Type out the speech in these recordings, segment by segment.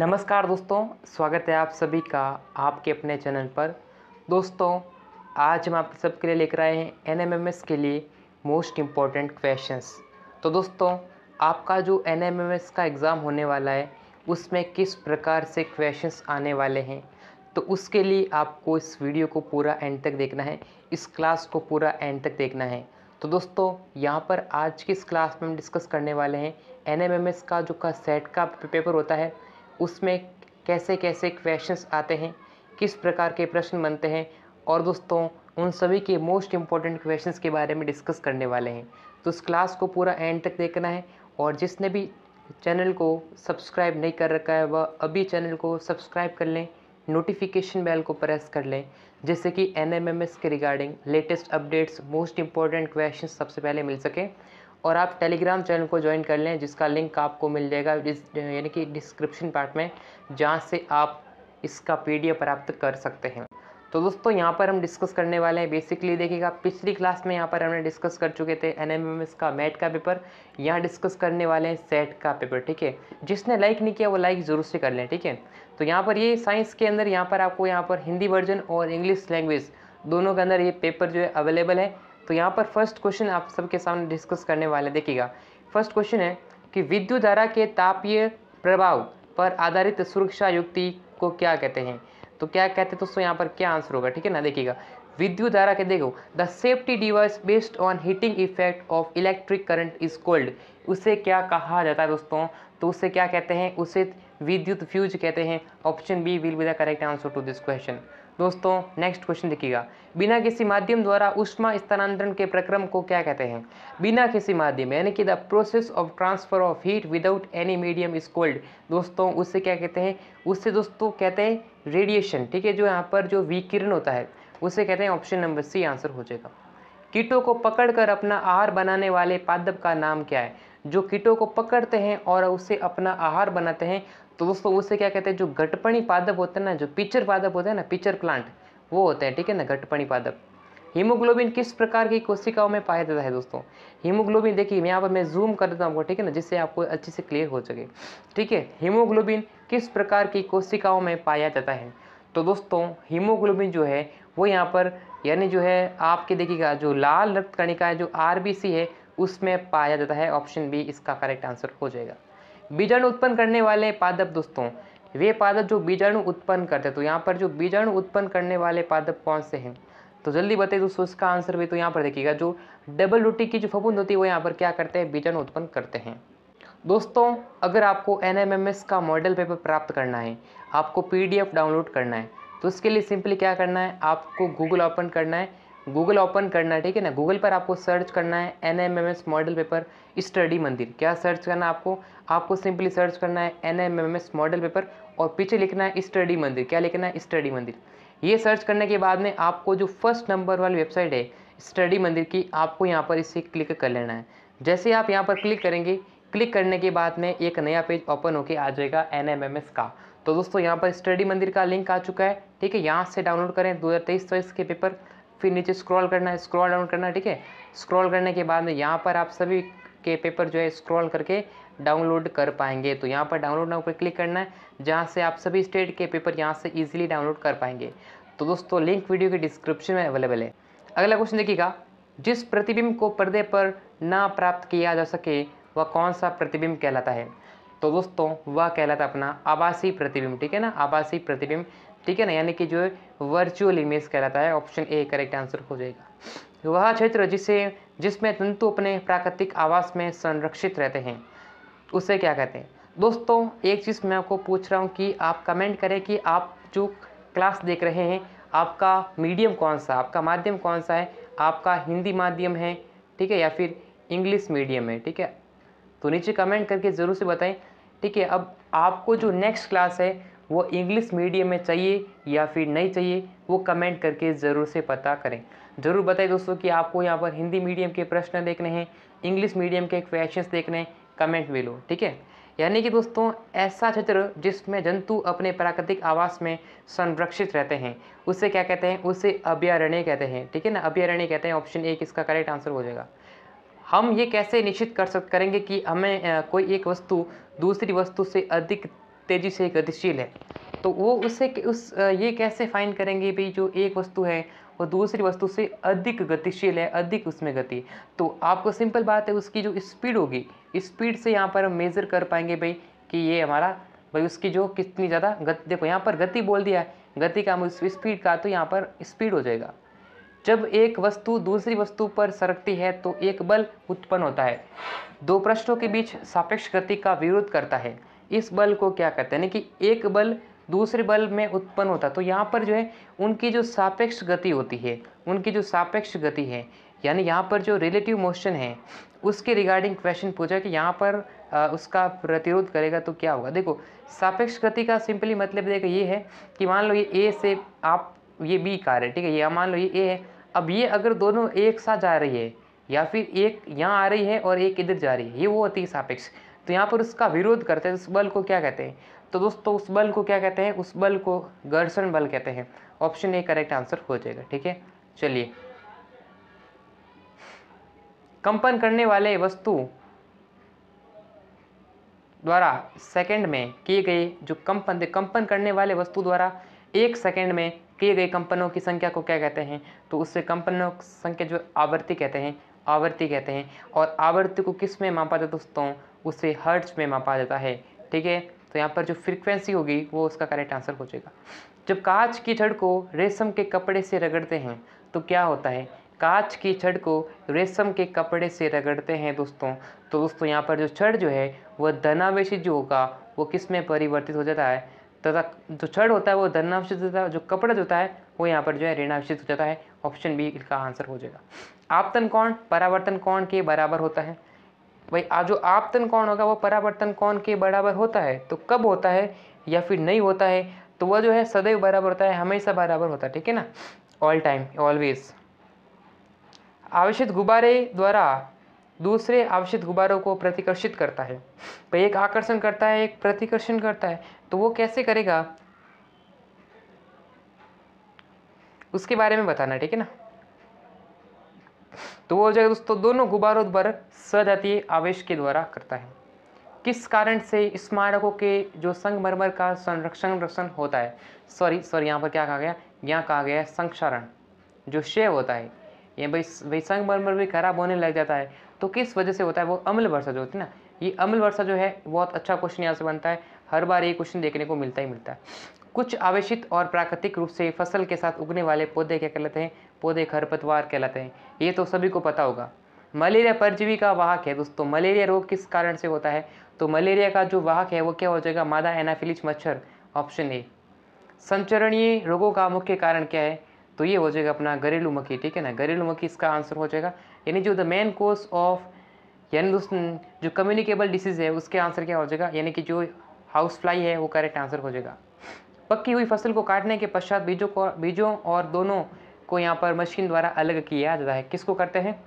नमस्कार दोस्तों स्वागत है आप सभी का आपके अपने चैनल पर दोस्तों आज हम आप सबके लिए लेकर आए हैं एनएमएमएस के लिए मोस्ट इम्पॉर्टेंट क्वेश्चंस तो दोस्तों आपका जो एनएमएमएस का एग्ज़ाम होने वाला है उसमें किस प्रकार से क्वेश्चंस आने वाले हैं तो उसके लिए आपको इस वीडियो को पूरा एंड तक देखना है इस क्लास को पूरा एंड तक देखना है तो दोस्तों यहाँ पर आज की इस क्लास में हम डिस्कस करने वाले हैं एन का जो का सेट का पेपर होता है उसमें कैसे कैसे क्वेश्चंस आते हैं किस प्रकार के प्रश्न बनते हैं और दोस्तों उन सभी के मोस्ट इम्पॉर्टेंट क्वेश्चंस के बारे में डिस्कस करने वाले हैं तो उस क्लास को पूरा एंड तक देखना है और जिसने भी चैनल को सब्सक्राइब नहीं कर रखा है वह अभी चैनल को सब्सक्राइब कर लें नोटिफिकेशन बेल को प्रेस कर लें जिससे कि एन के regarding latest updates most important question सबसे पहले मिल सकें और आप टेलीग्राम चैनल को ज्वाइन कर लें जिसका लिंक आपको मिल जाएगा यानी कि डिस्क्रिप्शन पार्ट में जहाँ से आप इसका पी प्राप्त कर सकते हैं तो दोस्तों यहाँ पर हम डिस्कस करने वाले हैं बेसिकली देखिएगा पिछली क्लास में यहाँ पर हमने डिस्कस कर चुके थे एन का मैट का पेपर यहाँ डिस्कस करने वाले हैं सेट का पेपर ठीक है जिसने लाइक नहीं किया वो लाइक ज़रूर से कर लें ठीक है तो यहाँ पर ये साइंस के अंदर यहाँ पर आपको यहाँ पर हिंदी वर्जन और इंग्लिश लैंग्वेज दोनों के अंदर ये पेपर जो है अवेलेबल है तो यहाँ पर फर्स्ट क्वेश्चन आप सबके सामने डिस्कस करने वाले देखिएगा फर्स्ट क्वेश्चन है कि विद्युत धारा के तापीय प्रभाव पर आधारित सुरक्षा युक्ति को क्या कहते हैं तो क्या कहते हैं दोस्तों यहाँ पर क्या आंसर होगा ठीक है ना देखिएगा विद्युत धारा के देखो the safety device based on heating effect of electric current is called उसे क्या कहा जाता है दोस्तों तो उसे क्या कहते हैं उसे विद्युत फ्यूज कहते हैं option B will be the correct answer to this question दोस्तों नेक्स्ट क्वेश्चन देखिएगा बिना किसी माध्यम द्वारा उष्मा स्थानांतरण के प्रक्रम को क्या कहते हैं बिना किसी माध्यम यानी कि the process of transfer of heat without any medium is called दोस्तों उससे क्या कहते हैं उससे दोस्तों कहते हैं रेडिएशन ठीक है जो यहाँ पर जो विकिरण होता है उसे कहते हैं ऑप्शन नंबर सी आंसर हो जाएगा कीटों को पकड़कर अपना आहार बनाने वाले पादप का नाम क्या है जो कीटों को पकड़ते हैं और उसे अपना आहार बनाते हैं तो दोस्तों उससे क्या कहते हैं जो घटपणी पादप होते हैं ना जो पिचर पादप होते हैं ना पिचर प्लांट वो होते हैं ठीक है ना घटपणी पादप हीमोग्लोबिन किस प्रकार की कोशिकाओं में पाया जाता है दोस्तों हीमोग्लोबिन देखिए यहाँ पर मैं जूम कर देता हूँ आपको ठीक है ना जिससे आपको अच्छे से क्लियर हो सके ठीक है हीमोग्लोबिन किस प्रकार की कोशिकाओं में पाया जाता है तो दोस्तों हीमोग्लोबिन जो है वो यहाँ पर यानी जो है आपके देखिएगा जो लाल रक्त कणिका है जो आर है उसमें पाया जाता है ऑप्शन बी इसका करेक्ट आंसर हो जाएगा बीजाणु उत्पन्न करने वाले पादप दोस्तों वे पादप जो बीजाणु उत्पन्न करते हैं तो यहाँ पर जो बीजाणु उत्पन्न करने वाले पादप कौन से हैं तो जल्दी बताइए दोस्तों इसका आंसर भी तो यहाँ पर देखिएगा जो डबल रोटी की जो फफूंद होती है वो यहाँ पर क्या करते हैं बीजाणु उत्पन्न करते हैं दोस्तों अगर आपको एन का मॉडल पेपर प्राप्त करना है आपको पी डाउनलोड करना है तो उसके लिए सिंपली क्या करना है आपको गूगल ओपन करना है गूगल ओपन करना है ठीक है ना गूगल पर आपको सर्च करना है N M M S model paper study Mandir क्या सर्च करना है आपको आपको सिंपली सर्च करना है N M M S model paper और पीछे लिखना है स्टडी मंदिर क्या लिखना है स्टडी मंदिर ये सर्च करने के बाद में आपको जो फर्स्ट नंबर वाली वेबसाइट है स्टडी मंदिर की आपको यहाँ पर इसे क्लिक कर लेना है जैसे आप यहाँ पर क्लिक करेंगे क्लिक करने के बाद में एक नया पेज ओपन होकर आ जाएगा एन का तो दोस्तों यहाँ पर स्टडी मंदिर का लिंक आ चुका है ठीक है यहाँ से डाउनलोड करें दो हज़ार तेईस के पेपर फिर नीचे स्क्रॉल करना है स्क्रॉल डाउन करना है ठीक है स्क्रॉल करने के बाद में यहाँ पर आप सभी के पेपर जो है स्क्रॉल करके डाउनलोड कर पाएंगे तो यहाँ पर डाउनलोड नाउ पर क्लिक करना है जहाँ से आप सभी स्टेट के पेपर यहाँ से ईजिली डाउनलोड कर पाएंगे तो दोस्तों लिंक वीडियो के डिस्क्रिप्शन में अवेलेबल है अगला क्वेश्चन देखिएगा जिस प्रतिबिंब को पर्दे पर ना प्राप्त किया जा सके वह कौन सा प्रतिबिंब कहलाता है तो दोस्तों वह कहलाता अपना आभासी प्रतिबिंब ठीक है ना आभासी प्रतिबिंब ठीक है ना यानी कि जो वर्चुअल इमेज कहलाता है ऑप्शन ए करेक्ट आंसर हो जाएगा वह क्षेत्र जिसे जिसमें तंतु अपने प्राकृतिक आवास में संरक्षित रहते हैं उसे क्या कहते हैं दोस्तों एक चीज़ मैं आपको पूछ रहा हूँ कि आप कमेंट करें कि आप जो क्लास देख रहे हैं आपका मीडियम कौन सा आपका माध्यम कौन सा है आपका हिंदी माध्यम है ठीक है या फिर इंग्लिश मीडियम है ठीक है तो नीचे कमेंट करके ज़रूर से बताएं ठीक है अब आपको जो नेक्स्ट क्लास है वो इंग्लिश मीडियम में चाहिए या फिर नहीं चाहिए वो कमेंट करके ज़रूर से पता करें ज़रूर बताएं दोस्तों कि आपको यहाँ पर हिंदी मीडियम के प्रश्न देखने हैं इंग्लिश मीडियम के क्वेश्चन देखने हैं कमेंट में लो ठीक है यानी कि दोस्तों ऐसा क्षेत्र जिसमें जंतु अपने प्राकृतिक आवास में संरक्षित रहते हैं उसे क्या कहते हैं उसे अभ्यारण्य कहते हैं ठीक है ना अभ्यारण्य कहते हैं ऑप्शन एक इसका करेक्ट आंसर हो जाएगा हम ये कैसे निश्चित कर सक करेंगे कि हमें कोई एक वस्तु दूसरी वस्तु से अधिक तेज़ी से गतिशील है तो वो उससे उस ये कैसे फाइन करेंगे भाई जो एक वस्तु है वो दूसरी वस्तु से अधिक गतिशील है अधिक उसमें गति तो आपको सिंपल बात है उसकी जो स्पीड होगी स्पीड से यहाँ पर हम मेज़र कर पाएंगे भाई कि ये हमारा भाई उसकी जो कितनी ज़्यादा गति देखो यहाँ पर गति बोल दिया है गति का हम स्पीड का तो यहाँ पर स्पीड हो जाएगा जब एक वस्तु दूसरी वस्तु पर सरकती है तो एक बल उत्पन्न होता है दो पृष्ठों के बीच सापेक्ष गति का विरोध करता है इस बल को क्या कहते हैं यानी कि एक बल दूसरे बल में उत्पन्न होता है तो यहाँ पर जो है उनकी जो सापेक्ष गति होती है उनकी जो सापेक्ष गति है यानी यहाँ पर जो रिलेटिव मोशन है उसके रिगार्डिंग क्वेश्चन पूछा कि यहाँ पर आ, उसका प्रतिरोध करेगा तो क्या होगा देखो सापेक्ष गति का सिंपली मतलब देखो ये है कि मान लो ये ए से आप ये बी कार है ठीक है या मान लो ये ए है अब ये अगर दोनों एक साथ जा रही है या फिर एक यहाँ आ रही है और एक इधर जा रही है ये वो होती है सापेक्ष तो यहाँ पर उसका विरोध करते हैं उस बल को क्या कहते हैं तो दोस्तों उस बल को क्या कहते हैं उस बल को घर्षण बल कहते हैं ऑप्शन ए करेक्ट आंसर हो जाएगा ठीक है चलिए कंपन करने वाले वस्तु द्वारा सेकंड में किए गए जो कंपन कंपन करने वाले वस्तु द्वारा एक सेकंड में किए गए कंपनों की संख्या को क्या कहते हैं तो उससे कंपनों की संख्या जो आवर्ती कहते हैं आवृत्ति कहते हैं और आवृत्ति को किस में मापा जाता है दोस्तों उसे हर्ट्ज में मापा जाता है ठीक है तो यहाँ पर जो फ्रिक्वेंसी होगी वो उसका करेक्ट आंसर हो जाएगा जब कांच की छड़ को रेशम के कपड़े से रगड़ते हैं तो क्या होता है कांच की छड़ को रेशम के कपड़े से रगड़ते हैं दोस्तों तो दोस्तों यहाँ पर जो छड़ जो है वह धनावेश जो होगा वो किस में परिवर्तित हो जाता है तथा जो छड़ होता है वो धनावशित है जो कपड़ा जो होता है वो यहाँ पर जो है ऋणावेश हो जाता है ऑप्शन बी इसका आंसर हो जाएगा आपतन कौन परावर्तन कौन के बराबर होता है भाई आज जो आपतन कौन होगा वो परावर्तन कौन के बराबर होता है तो कब होता है या फिर नहीं होता है तो वह जो है सदैव बराबर होता है हमेशा बराबर होता है ठीक है ना ऑल टाइम ऑलवेज आवश्यक गुब्बारे द्वारा दूसरे आवश्यक गुब्बारों को प्रतिकर्षित करता है भाई तो एक आकर्षण करता है एक प्रतिकर्षण करता है तो वो कैसे करेगा उसके बारे में बताना ठीक है ना तो वो हो जाएगा दोस्तों दोनों गुब्बारों पर सजातीय आवेश के द्वारा करता है किस कारण से स्मारकों के जो संगमरमर का संरक्षण रक्षण होता है सॉरी सॉरी यहाँ पर क्या कहा गया यहाँ कहा गया है संक्षारण जो शेव होता है ये भाई भाई संगमरमर भी खराब होने लग जाता है तो किस वजह से होता है वो अम्ल वर्षा जो होती है ना ये अम्ल वर्षा जो है बहुत अच्छा क्वेश्चन यहाँ से बनता है हर बार ये क्वेश्चन देखने को मिलता ही मिलता है कुछ आवेशित और प्राकृतिक रूप से फसल के साथ उगने वाले पौधे क्या कहलाते हैं पौधे खरपतवार कहलाते हैं ये तो सभी को पता होगा मलेरिया परजीवी का वाहक है दोस्तों मलेरिया रोग किस कारण से होता है तो मलेरिया का जो वाहक है वो क्या हो जाएगा मादा एनाफिलिज मच्छर ऑप्शन ए संचरणीय रोगों का मुख्य कारण क्या है तो ये हो जाएगा अपना घरेलू मक्खी ठीक है ना घरेलू मक्खी इसका आंसर हो जाएगा यानी जो द मेन कोर्स ऑफ यानी दोस्तों जो कम्युनिकेबल डिसीज़ है उसके आंसर क्या हो जाएगा यानी कि जो हाउस फ्लाई है वो करेक्ट आंसर हो जाएगा पक्की हुई फसल को काटने के पश्चात बीजों को बीजों और दोनों को यहाँ पर मशीन द्वारा अलग किया जाता है किसको करते हैं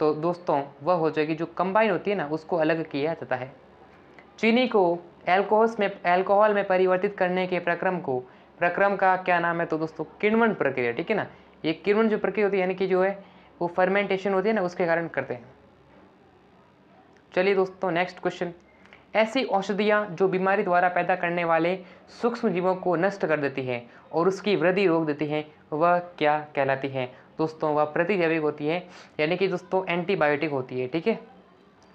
तो दोस्तों वह हो जाएगी जो कंबाइन होती है ना उसको अलग किया जाता है चीनी को एल्कोहल्स में एल्कोहल में परिवर्तित करने के प्रक्रम को प्रक्रम का क्या नाम है तो दोस्तों किण्वन प्रक्रिया ठीक है ना ये किण्वन जो प्रक्रिया होती है यानी कि जो है वो फर्मेंटेशन होती है ना उसके कारण करते हैं चलिए दोस्तों नेक्स्ट क्वेश्चन ऐसी औषधियाँ जो बीमारी द्वारा पैदा करने वाले सूक्ष्म जीवों को नष्ट कर देती हैं और उसकी वृद्धि रोक देती हैं वह क्या कहलाती हैं दोस्तों वह प्रतिजैविक होती है यानी कि दोस्तों एंटीबायोटिक होती है ठीक है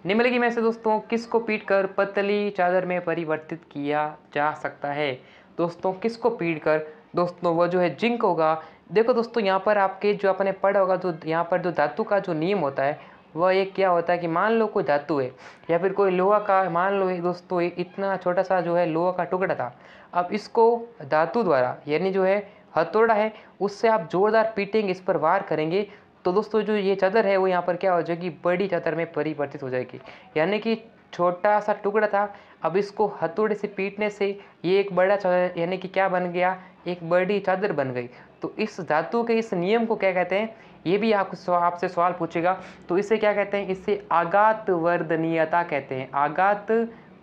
निम्नलिखित में से दोस्तों किसको पीट कर पतली चादर में परिवर्तित किया जा सकता है दोस्तों किसको पीट कर दोस्तों वह जो है जिंक होगा देखो दोस्तों यहाँ पर आपके जो आपने पढ़ा होगा जो यहाँ पर जो धातु का जो नियम होता है वह एक क्या होता है कि मान लो कोई धातु है या फिर कोई लोहा का मान लो दोस्तों एक इतना छोटा सा जो है लोहा का टुकड़ा था अब इसको धातु द्वारा यानी जो है हथौड़ा है उससे आप ज़ोरदार पीटेंगे इस पर वार करेंगे तो दोस्तों जो ये चादर है वो यहाँ पर क्या हो जाएगी बड़ी चादर में परिवर्तित हो जाएगी यानी कि छोटा सा टुकड़ा था अब इसको हथौड़े से पीटने से ये एक बड़ा चादर यानी कि क्या बन गया एक बड़ी चादर बन गई तो इस धातु के इस नियम को क्या कहते हैं ये भी आपको आपसे सवाल पूछेगा तो इसे क्या कहते हैं इसे आगात वर्धनीयता कहते हैं आगात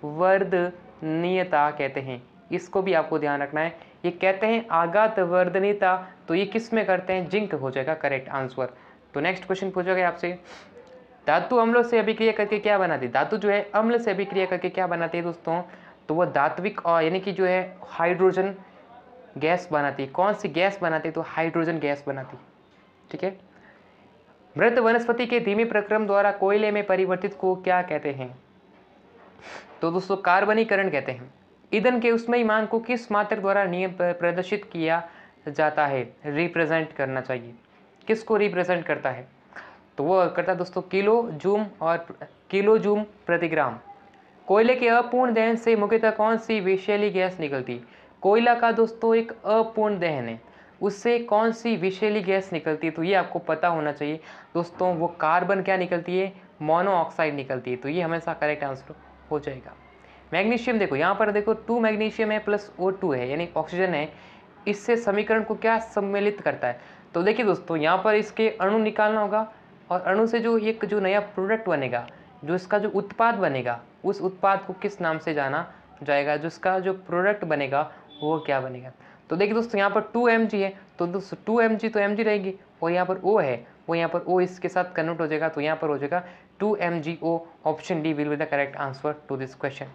वर्धनीयता कहते हैं इसको भी आपको ध्यान रखना है ये कहते हैं आगात वर्धनीयता तो ये किस में करते हैं जिंक हो जाएगा करेक्ट आंसर तो नेक्स्ट क्वेश्चन पूछा गया आपसे धातु अम्लों से अभिक्रिया करके क्या बनाती है धातु जो है अम्ल से अभिक्रिया करके क्या बनाती है दोस्तों तो वह धात्विक और यानी कि जो है हाइड्रोजन गैस बनाती है कौन सी गैस बनाती है तो हाइड्रोजन गैस बनाती है ठीक है मृत वनस्पति के धीमे प्रक्रम द्वारा कोयले में परिवर्तित को क्या कहते हैं तो दोस्तों कार्बनीकरण कहते हैं ईंधन के उसमें मांग को किस मात्र द्वारा नियम प्रदर्शित किया जाता है रिप्रेजेंट करना चाहिए किसको रिप्रेजेंट करता है तो वो करता है दोस्तों किलो जूम और किलो जूम प्रतिग्राम कोयले के अपूर्ण दहन से मुख्यतः कौन सी विषैली गैस निकलती कोयला का दोस्तों एक अपूर्ण दहन है उससे कौन सी विषैली गैस निकलती है तो ये आपको पता होना चाहिए दोस्तों वो कार्बन क्या निकलती है मोनोऑक्साइड निकलती है तो ये हमेशा करेक्ट आंसर हो जाएगा मैग्नीशियम देखो यहाँ पर देखो टू मैग्नीशियम है प्लस ओ टू है यानी ऑक्सीजन है इससे समीकरण को क्या सम्मिलित करता है तो देखिए दोस्तों यहाँ पर इसके अणु निकालना होगा और अणु से जो एक जो नया प्रोडक्ट बनेगा जो इसका जो उत्पाद बनेगा उस उत्पाद को किस नाम से जाना जाएगा जिसका जो प्रोडक्ट बनेगा वो क्या बनेगा तो देखिए दोस्तों यहाँ पर टू एम जी है तो दोस्तों टू एम जी तो एम जी रहेगी और यहाँ पर ओ है वो यहाँ पर ओ इसके साथ कन्वर्ट हो जाएगा तो यहाँ पर हो जाएगा two M G O option D will be the correct answer to this question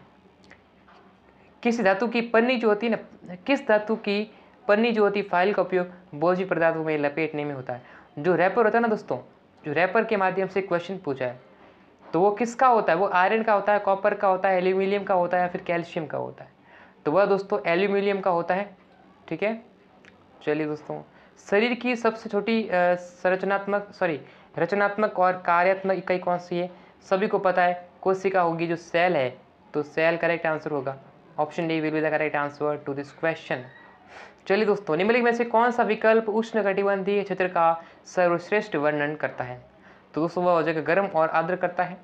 किस धातु की पन्नी जो होती है ना किस धातु की पन्नी जो होती है फाइल का उपयोग बोझी पदार्थों में लपेटने में होता है जो रैपर होता है ना दोस्तों जो रैपर के माध्यम से क्वेश्चन पूछा है तो वो किसका होता है वो आयरन का होता है कॉपर का होता है एल्यूमिनियम का होता है या फिर कैल्शियम का होता है तो वह दोस्तों एल्यूमिनियम का होता है ठीक है चलिए दोस्तों शरीर की सबसे छोटी संरचनात्मक सॉरी रचनात्मक और कार्यात्मक इकाई कौन सी है सभी को पता है कोशिका होगी जो सेल है तो सेल करेक्ट आंसर होगा option D will be the correct answer to this question चलिए दोस्तों निम्नलिखित में से कौन सा विकल्प उष्ण कटिबंधीय क्षेत्र का सर्वश्रेष्ठ वर्णन करता है तो दोस्तों वह जगह गर्म और आर्द्र करता है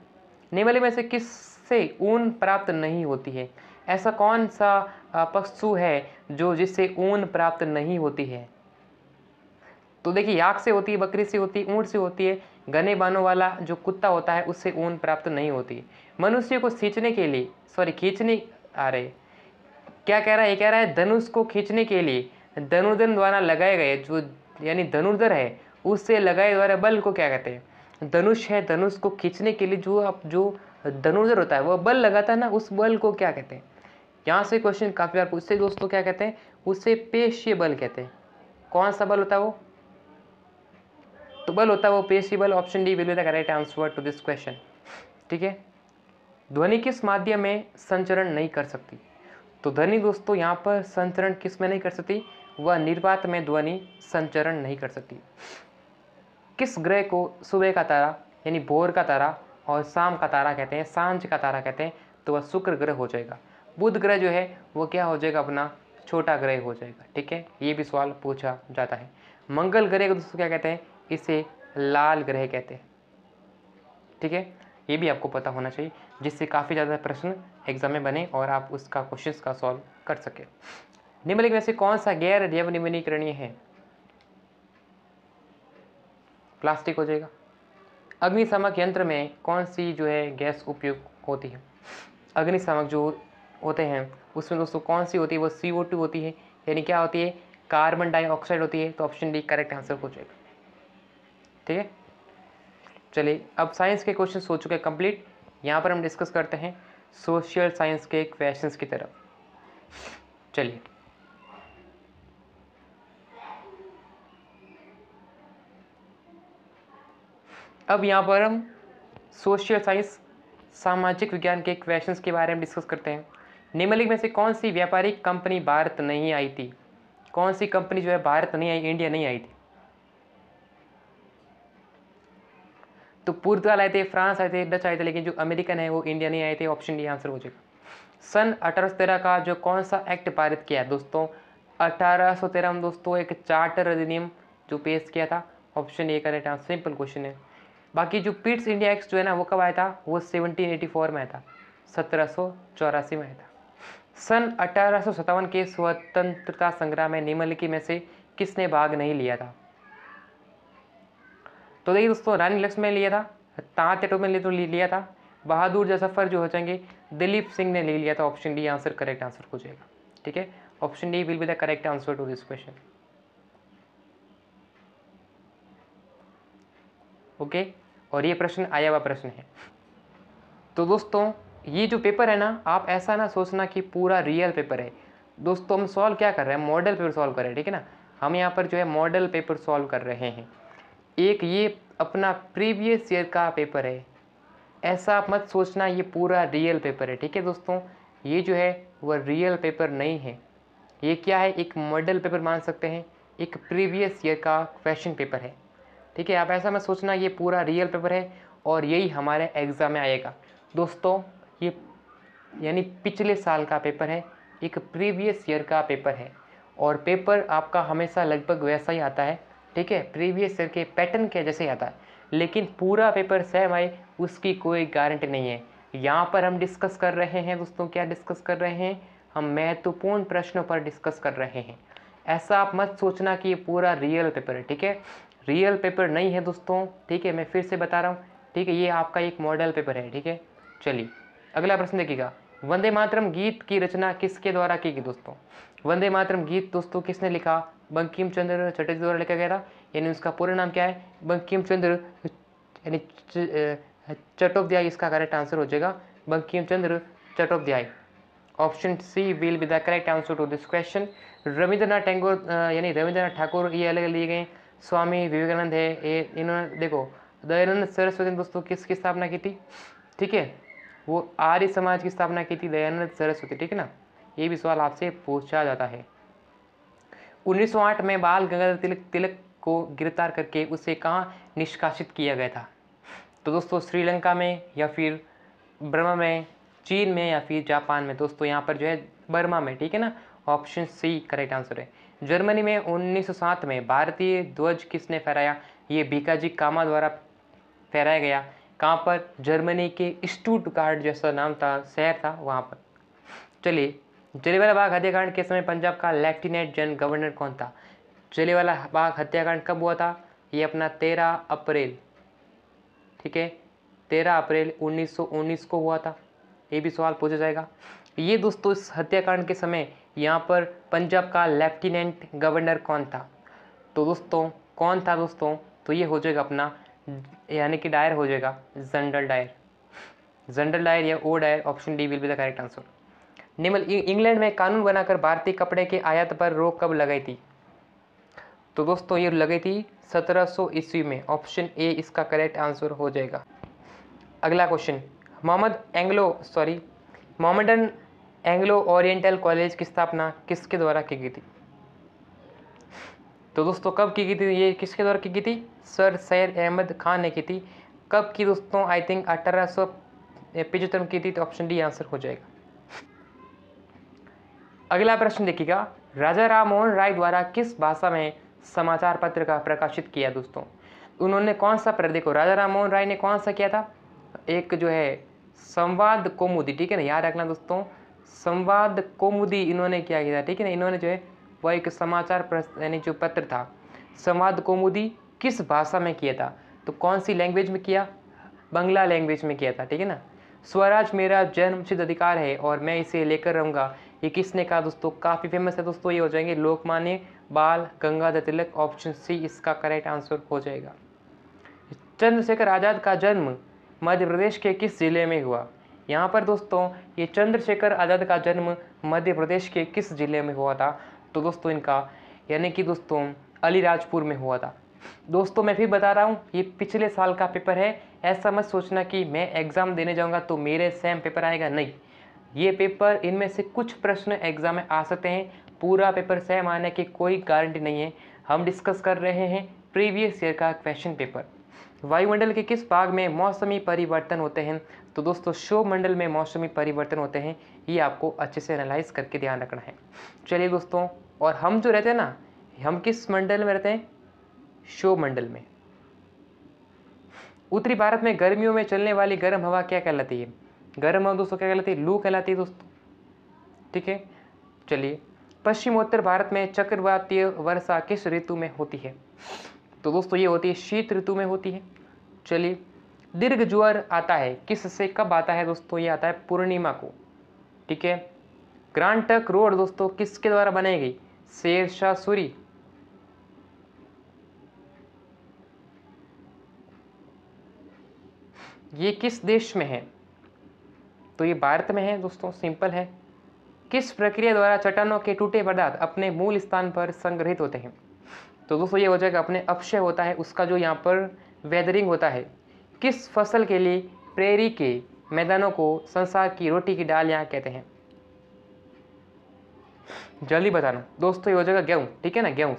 निम्नलिखित में से किससे ऊन प्राप्त नहीं होती है ऐसा कौन सा पशु है जो जिससे ऊन प्राप्त नहीं होती है तो देखिए याक से होती है बकरी से होती है ऊँट से होती है घने बानों वाला जो कुत्ता होता है उससे ऊन प्राप्त नहीं होती मनुष्य को सींचने के लिए सॉरी खींचने आ रहे क्या कह रहा है कह रहा है धनुष को खींचने के लिए धनुर्धन द्वारा लगाए गए जो यानी धनुर्धर है उससे लगाए द्वारा बल को क्या कहते हैं धनुष है धनुष को खींचने के लिए जो आप जो धनुर्धर होता है वह बल लगाता है ना उस बल को क्या कहते हैं यहाँ से क्वेश्चन काफ़ी बार पूछते दोस्तों क्या कहते हैं उसे पेशी बल कहते हैं कौन सा बल होता है वो तो बल होता है वो पेशी बल option D will be the correct answer to this question ठीक है ध्वनि किस माध्यम में संचरण नहीं कर सकती तो ध्वनि दोस्तों यहाँ पर संचरण किस में नहीं कर सकती वह निर्वात में ध्वनि संचरण नहीं कर सकती किस ग्रह को सुबह का तारा यानी भोर का तारा और शाम का तारा कहते हैं सांझ का तारा कहते हैं तो वह शुक्र ग्रह हो जाएगा बुध ग्रह जो है वो क्या हो जाएगा अपना छोटा ग्रह हो जाएगा ठीक है ये भी सवाल पूछा जाता है मंगल ग्रह को दोस्तों क्या कहते हैं इसे लाल ग्रह कहते हैं ठीक है ये भी आपको पता होना चाहिए जिससे काफ़ी ज़्यादा प्रश्न एग्जाम में बने और आप उसका क्वेश्चन का सॉल्व कर सकें निम्नलिखित में से कौन सा गैर निम्नीकरणीय है प्लास्टिक हो जाएगा अग्निशामक यंत्र में कौन सी जो है गैस उपयोग होती है अग्निशामक जो होते हैं उसमें दोस्तों कौन सी होती है वो सी ओ टू होती है यानी क्या होती है कार्बन डाइऑक्साइड होती है तो ऑप्शन डी करेक्ट आंसर हो जाएगा ठीक है चलिए अब साइंस के क्वेश्चन हो चुके हैं कंप्लीट यहाँ पर हम डिस्कस करते हैं सोशल साइंस के क्वेश्चन की तरफ चलिए अब यहाँ पर हम सोशल साइंस सामाजिक विज्ञान के क्वेश्चंस के बारे में डिस्कस करते हैं निम्नलिखित में से कौन सी व्यापारिक कंपनी भारत नहीं आई थी कौन सी कंपनी जो है भारत नहीं आई इंडिया नहीं आई थी तो पुर्तगाल आए थे फ्रांस आए थे डच आए थे लेकिन जो अमेरिकन है वो इंडिया नहीं आए थे ऑप्शन डी आंसर हो जाएगा सन अठारह का जो कौन सा एक्ट पारित किया दोस्तों अठारह में दोस्तों एक चार्टर अधिनियम जो पेश किया था option A correct answer simple question है बाकी जो पिट्स इंडिया एक्ट जो है ना वो कब आया था वो 1784 में आया था सत्रह में आया था सन अठारह के स्वतंत्रता संग्राम में निम्नलिखित में से किसने भाग नहीं लिया था तो देखिए दोस्तों रानी लक्ष्मी ने लिया था तांतेटो में तो लिया था बहादुर जसफर जो हो जाएंगे दिलीप सिंह ने ले लिया था option D answer correct answer हो जाएगा ठीक है option D will be the correct answer to this question okay और ये प्रश्न आया हुआ प्रश्न है तो दोस्तों ये जो पेपर है ना आप ऐसा ना सोचना कि पूरा रियल पेपर है दोस्तों हम सॉल्व क्या कर रहे हैं मॉडल पेपर सॉल्व कर रहे हैं ठीक है ना हम यहाँ पर जो है मॉडल पेपर सॉल्व कर रहे हैं एक ये अपना प्रीवियस ईयर का पेपर है ऐसा आप मत सोचना ये पूरा रियल पेपर है ठीक है दोस्तों ये जो है वह रियल पेपर नहीं है ये क्या है एक मॉडल पेपर मान सकते हैं एक प्रीवियस ईयर का क्वेश्चन पेपर है ठीक है आप ऐसा मत सोचना ये पूरा रियल पेपर है और यही हमारे एग्ज़ाम में आएगा दोस्तों ये यानी पिछले साल का पेपर है एक प्रीवियस ईयर का पेपर है और पेपर आपका हमेशा लगभग वैसा ही आता है ठीक है प्रीवियस ईयर के पैटर्न के जैसे ही आता है लेकिन पूरा पेपर सेम आए उसकी कोई गारंटी नहीं है यहाँ पर हम डिस्कस कर रहे हैं दोस्तों क्या डिस्कस कर रहे हैं हम महत्वपूर्ण प्रश्नों पर डिस्कस कर रहे हैं ऐसा आप मत सोचना कि ये पूरा रियल पेपर है ठीक है रियल पेपर नहीं है दोस्तों ठीक है मैं फिर से बता रहा हूँ ठीक है ये आपका एक मॉडल पेपर है ठीक है चलिए अगला प्रश्न देखिएगा वंदे मातरम गीत की रचना किसके द्वारा की गई दोस्तों वंदे मातरम गीत दोस्तों किसने लिखा बंकिम चंद्र चटर्जी द्वारा लिखा गया था यानी उसका पूरा नाम क्या है बंकिम चंद्र यानी चटोपध्याय इसका करेक्ट आंसर हो जाएगा Bankim Chandra Chattopadhyay option C will be the correct answer to this question Rabindranath Tagore यानी रविंद्रनाथ ठाकुर ये अलग लिए गए स्वामी विवेकानंद है ये इन्होंने देखो दयानंद सरस्वती दोस्तों किसकी स्थापना की थी ठीक है वो आर्य समाज की स्थापना की थी दयानंद सरस्वती ठीक है ना ये भी सवाल आपसे पूछा जाता है 1908 में बाल गंगाधर तिलक तिलक को गिरफ्तार करके उसे कहाँ निष्कासित किया गया था तो दोस्तों श्रीलंका में या फिर बर्मा में चीन में या फिर जापान में दोस्तों यहाँ पर जो है बर्मा में ठीक है ना ऑप्शन सी करेक्ट आंसर है जर्मनी में 1907 में भारतीय ध्वज किसने फहराया ये बीकाजी कामा द्वारा फहराया गया कहाँ पर जर्मनी के स्टूटगार्ड जैसा नाम था शहर था वहाँ पर चलिए जलेवाला बाग हत्याकांड के समय पंजाब का लेफ्टिनेंट जन गवर्नर कौन था वाला बाग हत्याकांड कब हुआ था ये अपना तेरह अप्रैल ठीक है तेरह अप्रैल 1919 को हुआ था ये भी सवाल पूछा जाएगा ये दोस्तों इस हत्याकांड के समय यहाँ पर पंजाब का लेफ्टिनेंट गवर्नर कौन था तो दोस्तों कौन था दोस्तों तो ये हो जाएगा अपना हम्म। यानी कि डायर हो जाएगा जनरल डायर जनरल डायर या O'Dwyer option D will be the correct answer निम्न इंग्लैंड में कानून बनाकर भारतीय कपड़े के आयात पर रोक कब लगाई थी तो दोस्तों ये लगी थी 1700 ईस्वी में ऑप्शन ए इसका करेक्ट आंसर हो जाएगा अगला question Mohammad Anglo sorry Mohammedan Anglo Oriental College की स्थापना किसके द्वारा की गई थी तो दोस्तों कब की गई थी ये किसके द्वारा की गई थी सर सैद अहमद खान ने की थी कब की दोस्तों आई थिंक अठारह सौ पिचहत्तर में की थी तो ऑप्शन डी आंसर हो जाएगा अगला प्रश्न देखिएगा राजा राम मोहन राय द्वारा किस भाषा में समाचार पत्र का प्रकाशित किया दोस्तों उन्होंने कौन सा पर देखो राजा राम मोहन राय ने कौन सा किया था एक जो है संवाद कोमुदी ठीक है ना याद रखना दोस्तों संवाद कोमुदी इन्होंने क्या किया था ठीक है ना इन्होंने जो है वह एक समाचार यानी जो पत्र था संवाद कौमुदी किस भाषा में किया था तो कौन सी लैंग्वेज में किया बंगला लैंग्वेज में किया था ठीक है ना स्वराज मेरा जन्मसिद्ध अधिकार है और मैं इसे लेकर रहूँगा ये किसने कहा दोस्तों काफ़ी फेमस है दोस्तों ये हो जाएंगे लोकमान्य बाल गंगाधर तिलक ऑप्शन सी इसका करेक्ट आंसर हो जाएगा चंद्रशेखर आज़ाद का जन्म मध्य प्रदेश के किस ज़िले में हुआ यहाँ पर दोस्तों ये चंद्रशेखर आज़ाद का जन्म मध्य प्रदेश के किस ज़िले में हुआ था तो दोस्तों इनका यानी कि दोस्तों अलीराजपुर में हुआ था दोस्तों मैं फिर बता रहा हूँ ये पिछले साल का पेपर है ऐसा मत सोचना कि मैं एग्ज़ाम देने जाऊँगा तो मेरे सेम पेपर आएगा नहीं ये पेपर इनमें से कुछ प्रश्न एग्ज़ाम में आ सकते हैं पूरा पेपर सेम आने की कोई गारंटी नहीं है हम डिस्कस कर रहे हैं प्रीवियस ईयर का क्वेश्चन पेपर वायुमंडल के किस भाग में मौसमी परिवर्तन होते हैं तो दोस्तों शो मंडल में मौसमी परिवर्तन होते हैं ये आपको अच्छे से एनालाइज करके ध्यान रखना है चलिए दोस्तों और हम जो रहते हैं ना हम किस मंडल में रहते हैं शो मंडल में उत्तरी भारत में गर्मियों में चलने वाली गर्म हवा क्या कहलाती है गर्म हवा दोस्तों क्या कहलाती है लू कहलाती है दोस्तों ठीक है चलिए पश्चिमोत्तर भारत में चक्रवातीय वर्षा किस ऋतु में होती है तो दोस्तों ये होती है शीत ऋतु में होती है चलिए दीर्घ ज्वर आता है किससे कब आता है दोस्तों ये आता है पूर्णिमा को ठीक है ग्रांटक रोड दोस्तों किसके द्वारा बनाई गई शेर शाह सूरी ये किस देश में है तो ये भारत में है दोस्तों सिंपल है किस प्रक्रिया द्वारा चट्टानों के टूटे पदार्थ अपने मूल स्थान पर संग्रहित होते हैं तो दोस्तों ये हो जाएगा अपने अपशय होता है उसका जो यहाँ पर वेदरिंग होता है किस फसल के लिए प्रेरी के मैदानों को संसार की रोटी की डाल यहाँ कहते हैं जल्दी बताना दोस्तों ये हो जाएगा गेहूँ ठीक है ना गेहूँ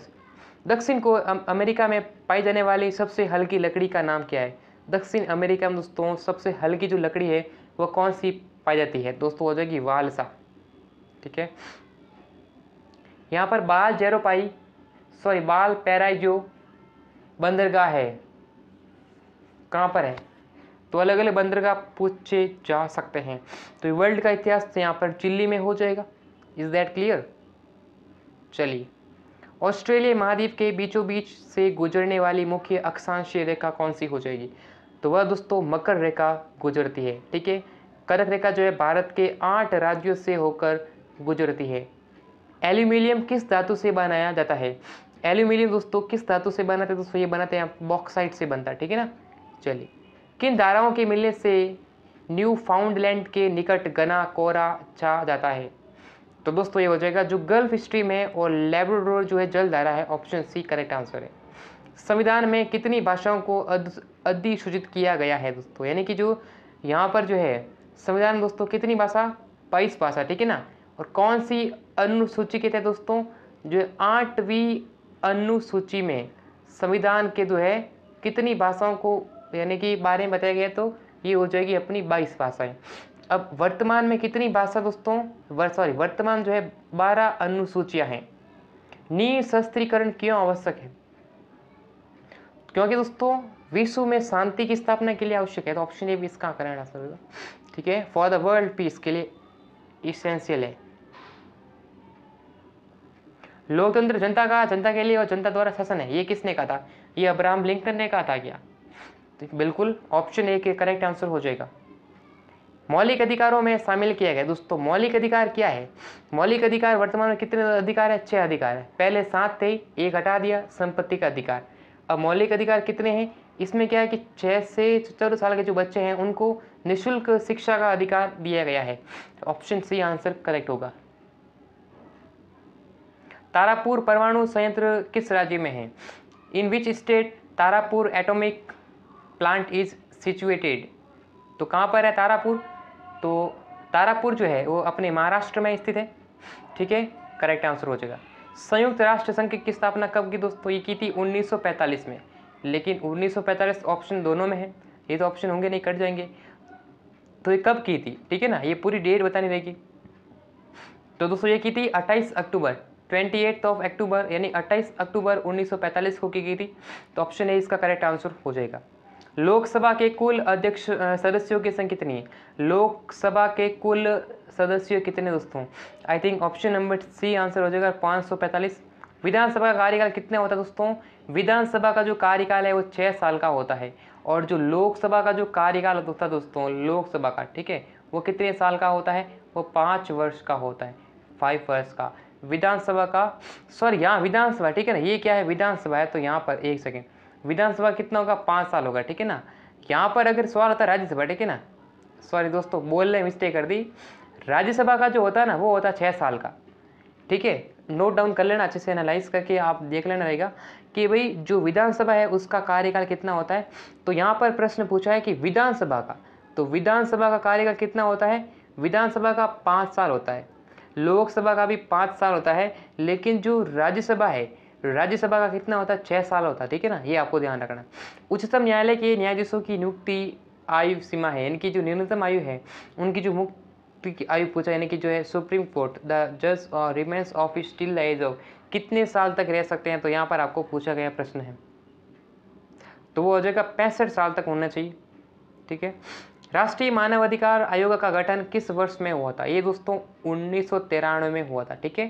दक्षिण को अमेरिका में पाई जाने वाली सबसे हल्की लकड़ी का नाम क्या है दक्षिण अमेरिका में दोस्तों सबसे हल्की जो लकड़ी है वह कौन सी पाई जाती है दोस्तों हो जाएगी वालसा ठीक है यहाँ पर बाल जैरोपाई सॉरी बाल जो बंदरगाह है कहाँ पर है तो अलग अलग बंदरगाह पूछे जा सकते हैं तो वर्ल्ड का इतिहास तो यहाँ पर चिल्ली में हो जाएगा इज़ दैट क्लियर चलिए ऑस्ट्रेलिया महाद्वीप के बीचों बीच से गुजरने वाली मुख्य अक्षांशीय रेखा कौन सी हो जाएगी तो वह दोस्तों मकर रेखा गुजरती है ठीक है कर्क रेखा जो है भारत के आठ राज्यों से होकर गुजरती है एल्यूमिनियम किस धातु से बनाया जाता है एल्यूमिनियम दोस्तों किस धातु से बनाते हैं दोस्तों ये बनाते हैं बॉक्साइड से बनता है ठीक है ना चलिए किन धाराओं के मिलने से न्यू फाउंडलैंड के निकट गना कोरा छा जाता है तो दोस्तों ये हो जाएगा जो गल्फ स्ट्रीम है और लेब्रोडोर जो है जल धारा है ऑप्शन सी करेक्ट आंसर है संविधान में कितनी भाषाओं को अधिसूचित किया गया है दोस्तों यानी कि जो यहाँ पर जो है संविधान दोस्तों कितनी भाषा बाईस भाषा ठीक है ना और कौन सी अनुसूचित है दोस्तों जो आठवीं अनुसूची में संविधान के जो है कितनी भाषाओं को यानी कि बारे में बताया गया तो ये हो जाएगी अपनी बाईस भाषाएं अब वर्तमान में कितनी भाषा दोस्तों सॉरी वर्तमान जो है बारह अनुसूचियां हैं निशस्त्रीकरण क्यों आवश्यक है क्योंकि दोस्तों विश्व में शांति की स्थापना के लिए आवश्यक है तो ऑप्शन ए भी इसका कराना ठीक है फॉर द वर्ल्ड पीस के लिए इसेंशियल है लोकतंत्र जनता का जनता के लिए और जनता द्वारा शासन है ये किसने कहा था ये अब्राहम लिंकन ने कहा था क्या तो बिल्कुल ऑप्शन ए के करेक्ट आंसर हो जाएगा मौलिक अधिकारों में शामिल किया गया दोस्तों मौलिक अधिकार क्या है मौलिक अधिकार वर्तमान में कितने अधिकार है छः अधिकार है पहले सात थे एक हटा दिया संपत्ति का अधिकार अब मौलिक अधिकार कितने हैं इसमें क्या है कि छः से चौदह साल के जो बच्चे हैं उनको निःशुल्क शिक्षा का अधिकार दिया गया है ऑप्शन सी आंसर करेक्ट होगा तारापुर परमाणु संयंत्र किस राज्य में है in which state Tarapur atomic plant is situated तो कहाँ पर है तारापुर तो तारापुर जो है वो अपने महाराष्ट्र में स्थित है ठीक है करेक्ट आंसर हो जाएगा संयुक्त राष्ट्र संघ की स्थापना कब की दोस्तों तो ये की थी 1945 में लेकिन 1945 ऑप्शन दोनों में है ये तो ऑप्शन होंगे नहीं कट जाएंगे तो ये कब की थी ठीक है ना ये पूरी डेट बतानी रहेगी तो दोस्तों ये की थी 28 अक्टूबर ट्वेंटी एट ऑफ अक्टूबर यानी 28 अक्टूबर 1945 को की गई थी तो ऑप्शन ए इसका करेक्ट आंसर हो जाएगा लोकसभा के कुल अध्यक्ष सदस्यों की संख्या कितनी है लोकसभा के कुल सदस्य कितने दोस्तों I think option number C answer हो जाएगा पाँच सौ पैंतालीस विधानसभा का कार्यकाल कितना होता है दोस्तों विधानसभा का जो कार्यकाल है वो छः साल का होता है और जो लोकसभा का जो कार्यकाल होता है दोस्तों लोकसभा का ठीक है वो कितने साल का होता है वो पाँच वर्ष का होता है फाइव वर्ष का विधानसभा का सॉरी यहाँ विधानसभा ठीक है ना ये क्या है विधानसभा है तो यहाँ पर एक सेकेंड विधानसभा कितना होगा पाँच साल होगा ठीक है ना यहाँ पर अगर सवाल होता है राज्यसभा ठीक है ना सॉरी दोस्तों बोलने मिस्टेक कर दी राज्यसभा का जो होता है ना वो होता है छः साल का ठीक है नोट डाउन कर लेना अच्छे से एनालाइज करके आप देख लेना रहेगा कि भाई जो विधानसभा है उसका कार्यकाल कितना होता है तो यहाँ पर प्रश्न पूछा है कि विधानसभा का तो विधानसभा का कार्यकाल कितना होता है विधानसभा का पाँच साल होता है लोकसभा का भी पाँच साल होता है लेकिन जो राज्यसभा है राज्यसभा का कितना होता है छः साल होता है ठीक है ना ये आपको ध्यान रखना उच्चतम न्यायालय के न्यायाधीशों की नियुक्ति आयु सीमा है इनकी जो न्यूनतम आयु है उनकी जो मुक्ति की आयु पूछा यानी कि जो है सुप्रीम कोर्ट द जज और remains of still the age of कितने साल तक रह सकते हैं तो यहाँ पर आपको पूछा गया प्रश्न है तो वो हो जाएगा पैंसठ साल तक होना चाहिए ठीक है राष्ट्रीय मानवाधिकार आयोग का गठन किस वर्ष में हुआ था ये दोस्तों उन्नीस में हुआ था ठीक है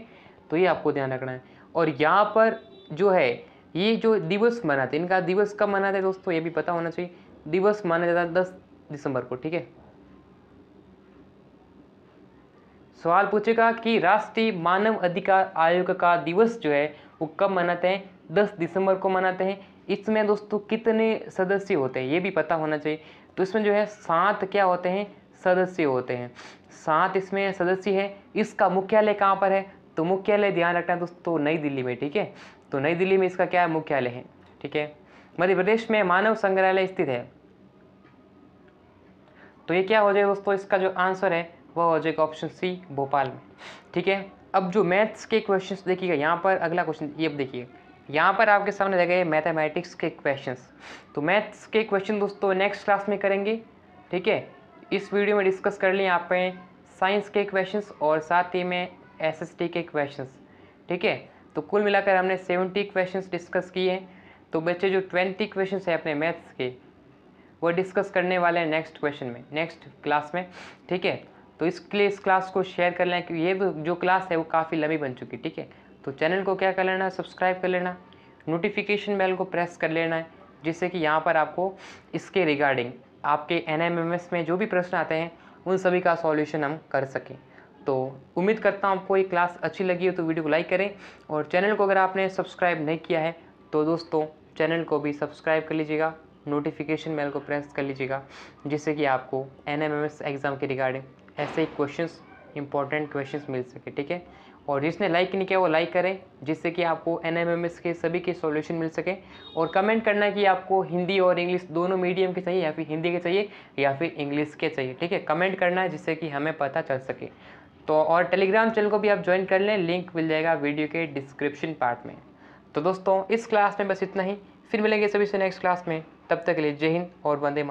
तो ये आपको ध्यान रखना है और यहाँ पर जो है ये जो दिवस मनाते इनका दिवस कब मनाते हैं दोस्तों ये भी पता होना चाहिए दिवस माना जाता है दस दिसंबर को ठीक है सवाल पूछेगा कि राष्ट्रीय मानव अधिकार आयोग का दिवस जो है वो कब मनाते हैं दस दिसंबर को मनाते हैं इसमें दोस्तों कितने सदस्य होते हैं ये भी पता होना चाहिए तो इसमें जो है सात क्या होते हैं सदस्य होते हैं सात इसमें सदस्य है इसका मुख्यालय कहाँ पर है तो मुख्यालय ध्यान रखना है दोस्तों नई दिल्ली में ठीक है तो नई दिल्ली में इसका क्या मुख्यालय है ठीक है मध्य प्रदेश में मानव संग्रहालय स्थित है तो ये क्या हो जाएगा दोस्तों इसका जो आंसर है वह हो जाएगा ऑप्शन सी भोपाल में ठीक है अब जो मैथ्स के क्वेश्चंस देखिएगा यहाँ पर अगला क्वेश्चन ये देखिए यहाँ पर आपके सामने रह गए मैथमेटिक्स के क्वेश्चंस तो मैथ्स के क्वेश्चन दोस्तों नेक्स्ट क्लास में करेंगे ठीक है इस वीडियो में डिस्कस कर लिए आप साइंस के क्वेश्चंस और साथ ही में एसएसटी के क्वेश्चंस ठीक है तो कुल मिलाकर हमने सेवेंटी क्वेश्चंस डिस्कस किए हैं तो बच्चे जो ट्वेंटी क्वेश्चन है अपने मैथ्स के वो डिस्कस करने वाले हैं नेक्स्ट क्वेश्चन में नेक्स्ट क्लास में ठीक है तो इसके लिए इस क्लास को शेयर कर लें कि ये जो क्लास है वो काफ़ी लंबी बन चुकी ठीक है तो चैनल को क्या कर लेना है सब्सक्राइब कर लेना नोटिफिकेशन बेल को प्रेस कर लेना है जिससे कि यहाँ पर आपको इसके रिगार्डिंग आपके एन में जो भी प्रश्न आते हैं उन सभी का सॉल्यूशन हम कर सकें तो उम्मीद करता हूँ आपको ये क्लास अच्छी लगी हो तो वीडियो को लाइक करें और चैनल को अगर आपने सब्सक्राइब नहीं किया है तो दोस्तों चैनल को भी सब्सक्राइब कर लीजिएगा नोटिफिकेशन बेल को प्रेस कर लीजिएगा जिससे कि आपको एन एग्ज़ाम के रिगार्डिंग ऐसे ही क्वेश्चन इंपॉर्टेंट क्वेश्चन मिल सके ठीक है और जिसने लाइक नहीं किया वो लाइक करें जिससे कि आपको एन के सभी के सॉल्यूशन मिल सके और कमेंट करना कि आपको हिंदी और इंग्लिश दोनों मीडियम के चाहिए या फिर हिंदी के चाहिए या फिर इंग्लिश के चाहिए ठीक है कमेंट करना है जिससे कि हमें पता चल सके तो और टेलीग्राम चैनल को भी आप ज्वाइन कर लें लिंक मिल जाएगा वीडियो के डिस्क्रिप्शन पार्ट में तो दोस्तों इस क्लास में बस इतना ही फिर मिलेंगे सभी से नेक्स्ट क्लास में तब तक के लिए जय हिंद और वंदे